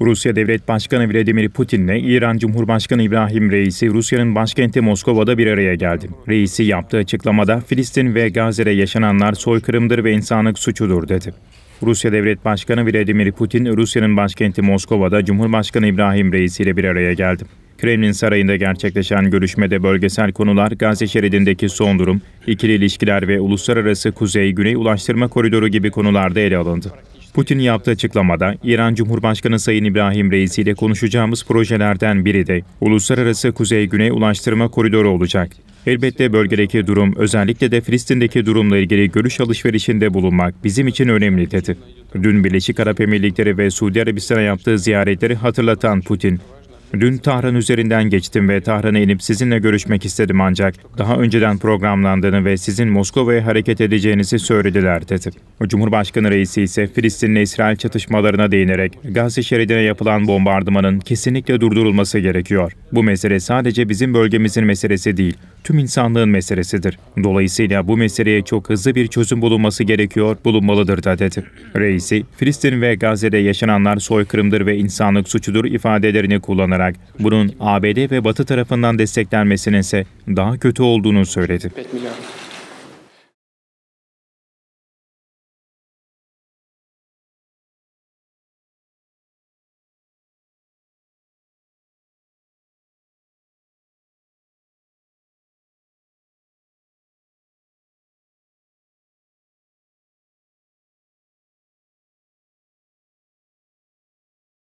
Rusya Devlet Başkanı Vladimir Putin ile İran Cumhurbaşkanı İbrahim Reisi Rusya'nın başkenti Moskova'da bir araya geldi. Reisi yaptığı açıklamada Filistin ve Gazze'de yaşananlar soykırımdır ve insanlık suçudur dedi. Rusya Devlet Başkanı Vladimir Putin, Rusya'nın başkenti Moskova'da Cumhurbaşkanı İbrahim Reisi ile bir araya geldi. Kremlin Sarayı'nda gerçekleşen görüşmede bölgesel konular, Gazze şeridindeki son durum, ikili ilişkiler ve uluslararası kuzey-güney ulaştırma koridoru gibi konularda ele alındı. Putin yaptığı açıklamada İran Cumhurbaşkanı Sayın İbrahim Reisi ile konuşacağımız projelerden biri de uluslararası kuzey-güney ulaştırma koridoru olacak. Elbette bölgedeki durum, özellikle de Filistin'deki durumla ilgili görüş alışverişinde bulunmak bizim için önemli dedi. Dün Birleşik Arap Emirlikleri ve Suudi Arabistan'a yaptığı ziyaretleri hatırlatan Putin, Dün Tahran üzerinden geçtim ve Tahran'a inip sizinle görüşmek istedim ancak daha önceden programlandığını ve sizin Moskova'ya hareket edeceğinizi söylediler dedi. Cumhurbaşkanı reisi ise Filistin'le İsrail çatışmalarına değinerek Gazze şeridine yapılan bombardımanın kesinlikle durdurulması gerekiyor. Bu mesele sadece bizim bölgemizin meselesi değil tüm insanlığın meselesidir. Dolayısıyla bu meseleye çok hızlı bir çözüm bulunması gerekiyor, bulunmalıdır da dedi. Reisi, Filistin ve Gazze'de yaşananlar soykırımdır ve insanlık suçudur ifadelerini kullanarak bunun ABD ve Batı tarafından desteklenmesinin ise daha kötü olduğunu söyledi.